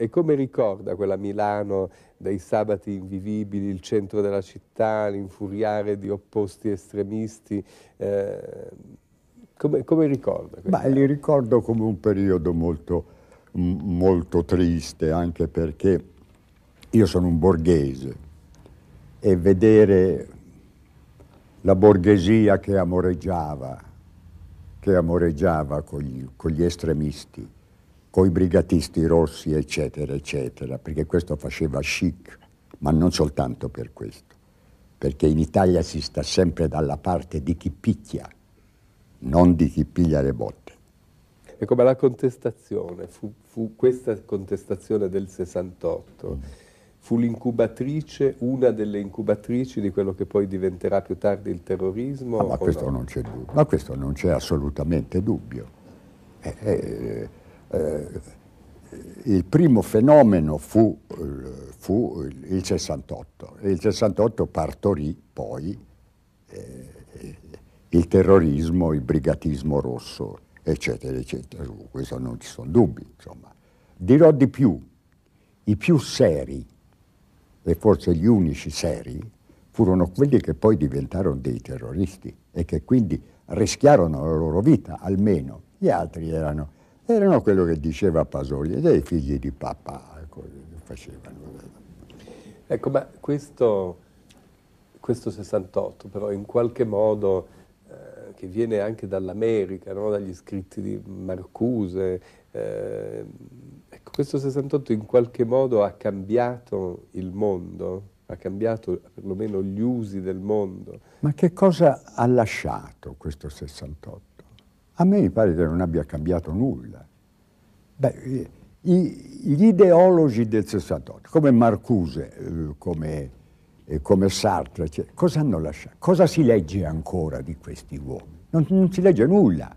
e come ricorda quella Milano dei sabati invivibili, il centro della città, l'infuriare di opposti estremisti? Eh, come, come, ricorda? Beh, li ricordo come un periodo molto, molto triste, anche perché io sono un borghese e vedere la borghesia che amoreggiava, che amoreggiava con gli, con gli estremisti, coi brigatisti rossi, eccetera, eccetera, perché questo faceva chic, ma non soltanto per questo, perché in Italia si sta sempre dalla parte di chi picchia, non di chi piglia le botte. E come la contestazione, fu, fu questa contestazione del 68, mm. fu l'incubatrice, una delle incubatrici di quello che poi diventerà più tardi il terrorismo? Ah, ma questo no? non c'è dubbio, ma questo non c'è assolutamente dubbio. Eh, eh, eh, il primo fenomeno fu, eh, fu, il 68 e il 68 partorì poi eh, il terrorismo, il brigatismo rosso, eccetera, eccetera. Su questo non ci sono dubbi, insomma. Dirò di più, i più seri, e forse gli unici seri, furono quelli che poi diventarono dei terroristi e che quindi rischiarono la loro vita, almeno. Gli altri erano erano quello che diceva Pasoli, dei figli di papà, così facevano. Ecco, ma questo, questo 68 però in qualche modo eh, che viene anche dall'America, no? dagli scritti di Marcuse, eh, ecco, questo 68 in qualche modo ha cambiato il mondo, ha cambiato perlomeno gli usi del mondo. Ma che cosa ha lasciato questo 68? A me mi pare che non abbia cambiato nulla. Beh, gli ideologi del 68, come Marcuse, eh, come, eh, come Sartre, cioè, cosa hanno lasciato? Cosa si legge ancora di questi uomini? Non, non si legge nulla,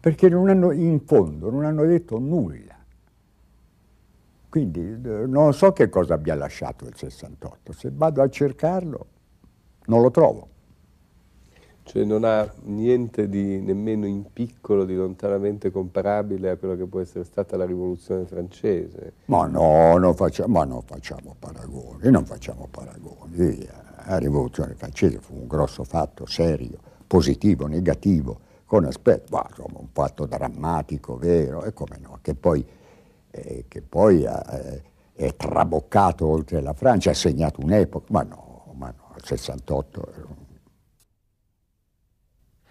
perché hanno, in fondo non hanno detto nulla. Quindi eh, non so che cosa abbia lasciato il 68, se vado a cercarlo non lo trovo cioè non ha niente di nemmeno in piccolo di lontanamente comparabile a quello che può essere stata la rivoluzione francese. Ma no, non facciamo, ma non facciamo paragoni, non facciamo paragoni. La rivoluzione francese fu un grosso fatto serio, positivo, negativo, con aspetto, ma insomma un fatto drammatico, vero, e come no, che poi, eh, che poi eh, è traboccato oltre la Francia, ha segnato un'epoca, ma no, ma no, il 68 era un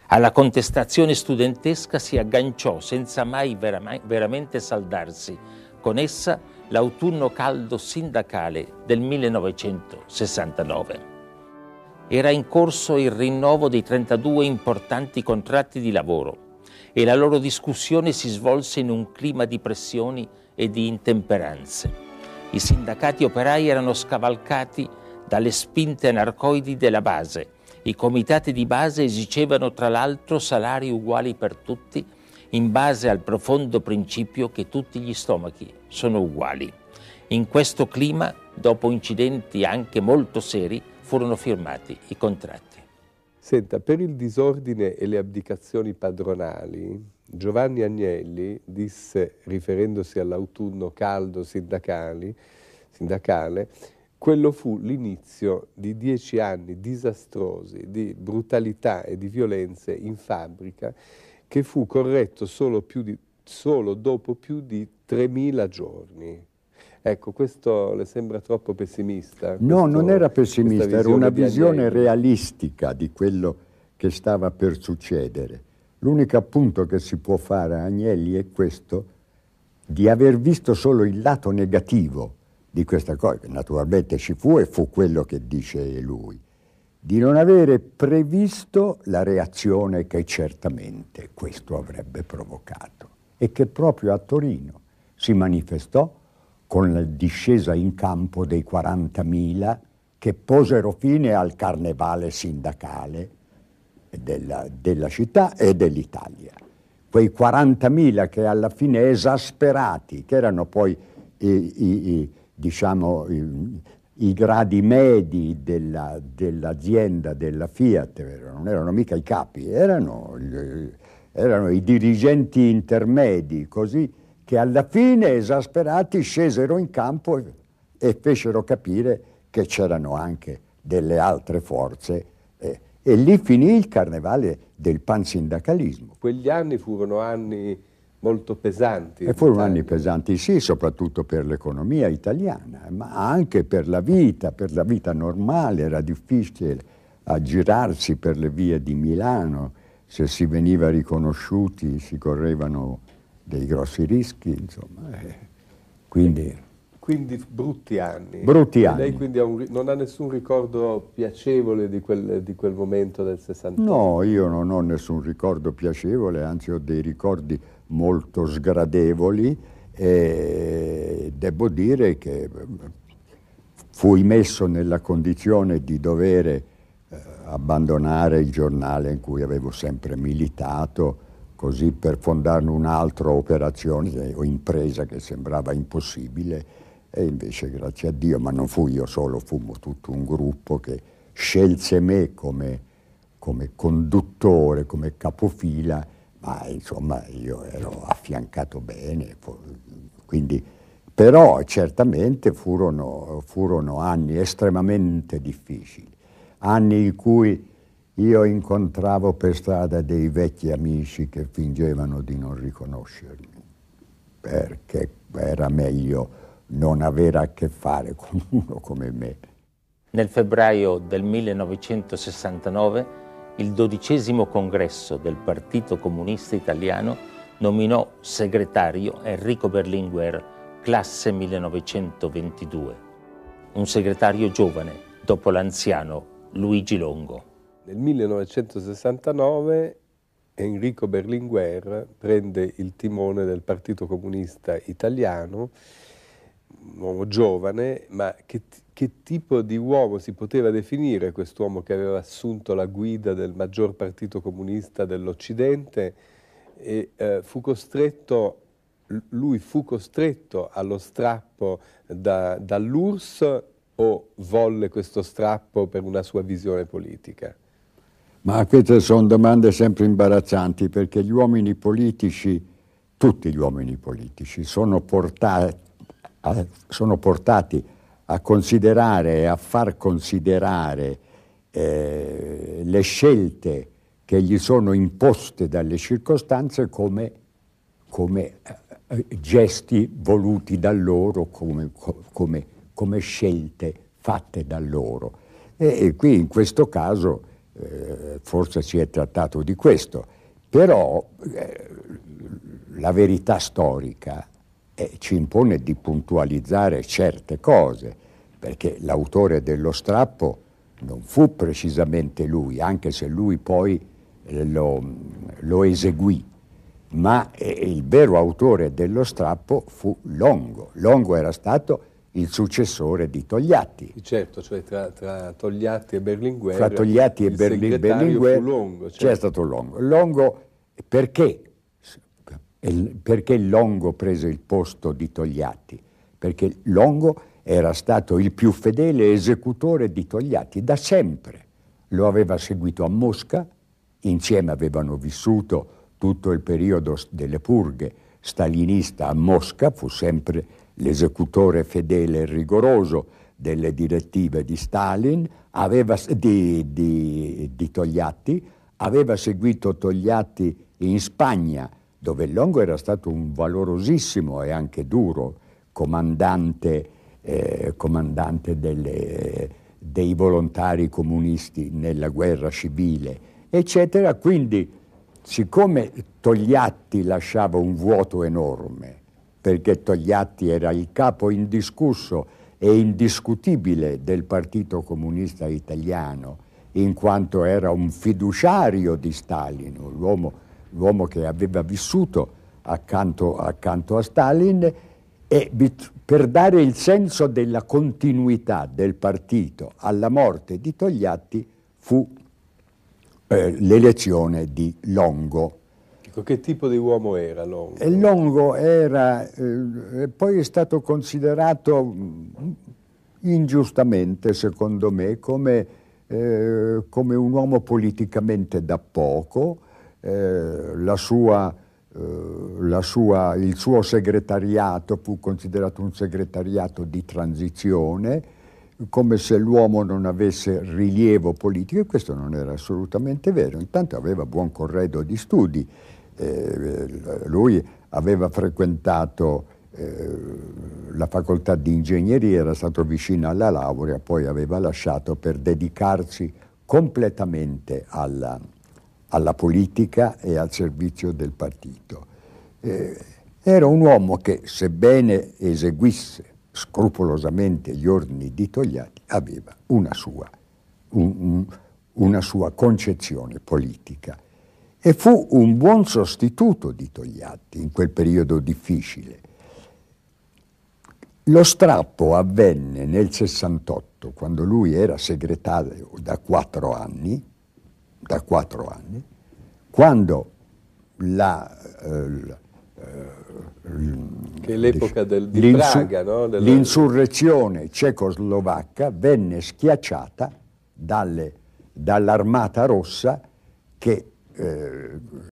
alla contestazione studentesca si agganciò senza mai vera- veramente saldarsi con essa l'autunno caldo sindacale del 1969. Era in corso il rinnovo dei 32 importanti contratti di lavoro e la loro discussione si svolse in un clima di pressioni e di intemperanze. I sindacati operai erano scavalcati dalle spinte anarcoidi della base i comitati di base esigevano tra l'altro salari uguali per tutti in base al profondo principio che tutti gli stomachi sono uguali. In questo clima, dopo incidenti anche molto seri, furono firmati i contratti. Senta, per il disordine e le abdicazioni padronali, Giovanni Agnelli disse, riferendosi all'autunno caldo sindacale, quello fu l'inizio di dieci anni disastrosi di brutalità e di violenze in fabbrica che fu corretto solo, di, solo dopo più di 3.000 giorni. Ecco, questo le sembra troppo pessimista? Questo, no, non era pessimista, era una visione Agnelli. realistica di quello che stava per succedere. L'unico appunto che si può fare a Agnelli è questo, di aver visto solo il lato negativo di questa cosa, naturalmente ci fu e fu quello che dice lui, di non avere previsto la reazione che certamente questo avrebbe provocato e che proprio a Torino si manifestò con la discesa in campo dei 40.000 che posero fine al carnevale sindacale della, della città e dell'Italia. Quei 40.000 che alla fine esasperati, che erano poi i, i, i diciamo, i, i gradi medi della, dell'azienda della Fiat, non erano mica i capi, erano, erano i dirigenti intermedi, così che alla fine, esasperati, scesero in campo e, e fecero capire che c'erano anche delle altre forze. Eh, e lì finì il carnevale del pansindacalismo. Quegli anni furono anni molto pesanti. E furono anni pesanti, sì, soprattutto per l'economia italiana, ma anche per la vita, per la vita normale, era difficile aggirarsi per le vie di Milano, se si veniva riconosciuti si correvano dei grossi rischi, insomma. Eh. Quindi... Quindi brutti anni. Brutti anni. lei quindi ha un, non ha nessun ricordo piacevole di quel, di quel momento del 60? No, io non ho nessun ricordo piacevole, anzi ho dei ricordi molto sgradevoli e devo dire che eh, fui messo nella condizione di dover eh, abbandonare il giornale in cui avevo sempre militato così per fondare un'altra operazione o impresa che sembrava impossibile e invece grazie a Dio, ma non fui io solo, fummo tutto un gruppo che scelse me come, come conduttore, come capofila ma insomma io ero affiancato bene, quindi, però certamente furono, furono anni estremamente difficili, anni in cui io incontravo per strada dei vecchi amici che fingevano di non riconoscermi, perché era meglio non avere a che fare con uno come me. Nel febbraio del 1969 il dodicesimo congresso del Partito Comunista Italiano nominò segretario Enrico Berlinguer, classe 1922, un segretario giovane dopo l'anziano Luigi Longo. Nel 1969 Enrico Berlinguer prende il timone del Partito Comunista Italiano, un uomo giovane, ma che che tipo di uomo si poteva definire quest'uomo che aveva assunto la guida del maggior partito comunista dell'Occidente e eh, fu costretto, lui fu costretto allo strappo da, dall'URSS o volle questo strappo per una sua visione politica? Ma queste sono domande sempre imbarazzanti perché gli uomini politici, tutti gli uomini politici, sono portati, eh, sono portati a considerare e a far considerare eh, le scelte che gli sono imposte dalle circostanze come, come eh, gesti voluti da loro, come, come, come, scelte fatte da loro. E, e qui in questo caso eh, forse si è trattato di questo, però eh, la verità storica eh, ci impone di puntualizzare certe cose, perché l'autore dello strappo non fu precisamente lui, anche se lui poi eh, lo, lo eseguì, ma eh, il vero autore dello strappo fu Longo. Longo era stato il successore di Togliatti. Certo, cioè tra, tra Togliatti e Berlinguer. Tra Togliatti e Berli- Berlinguer Longo, certo. c'è stato Longo. Longo perché perché Longo prese il posto di Togliatti? Perché Longo era stato il più fedele esecutore di Togliatti da sempre. Lo aveva seguito a Mosca, insieme avevano vissuto tutto il periodo delle purghe stalinista a Mosca, fu sempre l'esecutore fedele e rigoroso delle direttive di Stalin, aveva, di, di, di Togliatti, aveva seguito Togliatti in Spagna dove Longo era stato un valorosissimo e anche duro comandante, eh, comandante delle, dei volontari comunisti nella guerra civile, eccetera. Quindi, siccome Togliatti lasciava un vuoto enorme, perché Togliatti era il capo indiscusso e indiscutibile del Partito Comunista Italiano, in quanto era un fiduciario di Stalin, un l'uomo che aveva vissuto accanto, accanto a Stalin, e per dare il senso della continuità del partito alla morte di Togliatti fu eh, l'elezione di Longo. Ecco, che tipo di uomo era Longo? E Longo era, eh, poi è stato considerato mm, ingiustamente, secondo me, come, eh, come un uomo politicamente da poco, eh, sua, eh, sua, il suo segretariato fu considerato un segretariato di transizione, come se l'uomo non avesse rilievo politico e questo non era assolutamente vero, intanto aveva buon corredo di studi, eh, lui aveva frequentato eh, la facoltà di ingegneria, era stato vicino alla laurea, poi aveva lasciato per dedicarsi completamente alla, alla politica e al servizio del partito. Eh, era un uomo che, sebbene eseguisse scrupolosamente gli ordini di Togliatti, aveva una sua, un, un, una sua concezione politica e fu un buon sostituto di Togliatti in quel periodo difficile. Lo strappo avvenne nel 68, quando lui era segretario da quattro anni, da quattro anni, quando la... Eh, eh che l'epoca del, di Praga, no? Della... L'insurrezione cecoslovacca venne schiacciata dalle, dall'Armata Rossa che eh,